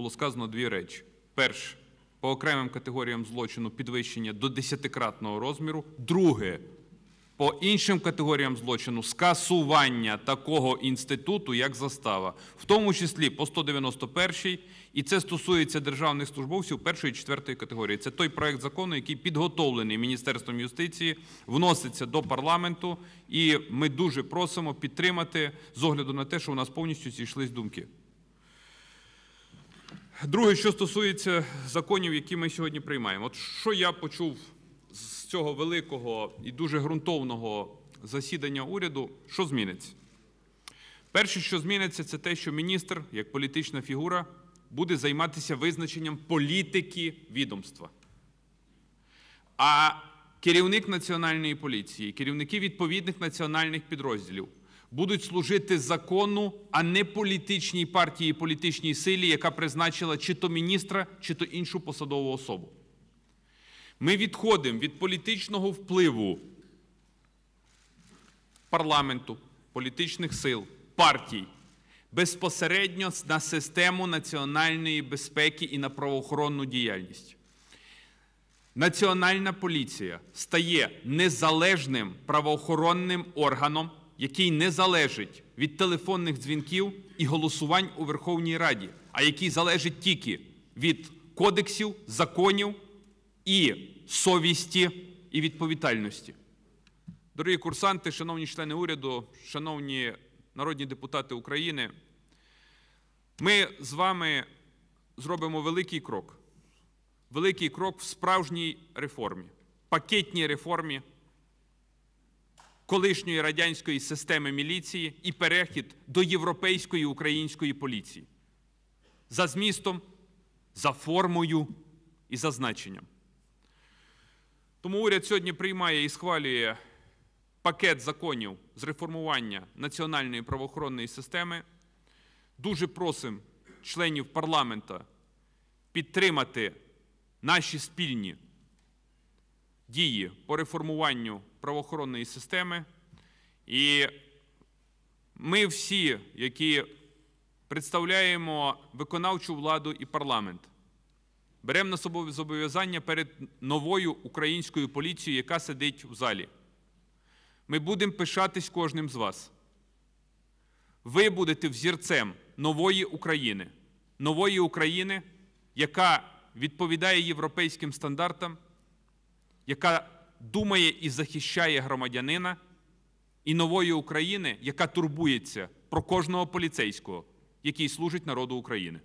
було сказано дві речі: перше, по окремим категоріям злочину підвищення до десятикратного розміру, друге. По іншим категоріям злочину скасування такого інституту, як застава, в тому числі по 191-й, і це стосується державних службовців першої і четвертої категорії. Це той проект закону, який підготовлений міністерством юстиції, вноситься до парламенту, і ми дуже просимо підтримати з огляду на те, що у нас повністю зійшлись думки. Друге, що стосується законів, які ми сьогодні приймаємо, От що я почув з цього великого і дуже ґрунтовного засідання уряду, що зміниться? Перше, що зміниться, це те, що міністр, як політична фігура, буде займатися визначенням політики відомства. А керівник національної поліції, керівники відповідних національних підрозділів будуть служити закону, а не політичній партії, політичній силі, яка призначила чи то міністра, чи то іншу посадову особу. Ми відходимо від політичного впливу парламенту, політичних сил, партій безпосередньо на систему національної безпеки і на правоохоронну діяльність. Національна поліція стає незалежним правоохоронним органом, який не залежить від телефонних дзвінків і голосувань у Верховній Раді, а який залежить тільки від кодексів, законів і совісті і відповідальності. Дорогі курсанти, шановні члени уряду, шановні народні депутати України, ми з вами зробимо великий крок. Великий крок в справжній реформі, пакетній реформі колишньої радянської системи міліції і перехід до європейської української поліції за змістом, за формою і за значенням. Тому уряд сьогодні приймає і схвалює пакет законів з реформування національної правоохоронної системи. Дуже просимо членів парламента підтримати наші спільні дії по реформуванню правоохоронної системи. І ми всі, які представляємо виконавчу владу і парламент, беремо на собою зобов'язання перед новою українською поліцією, яка сидить в залі. Ми будемо пишатись кожним з вас. Ви будете взірцем нової України, нової України, яка відповідає європейським стандартам яка думає і захищає громадянина, і нової України, яка турбується про кожного поліцейського, який служить народу України.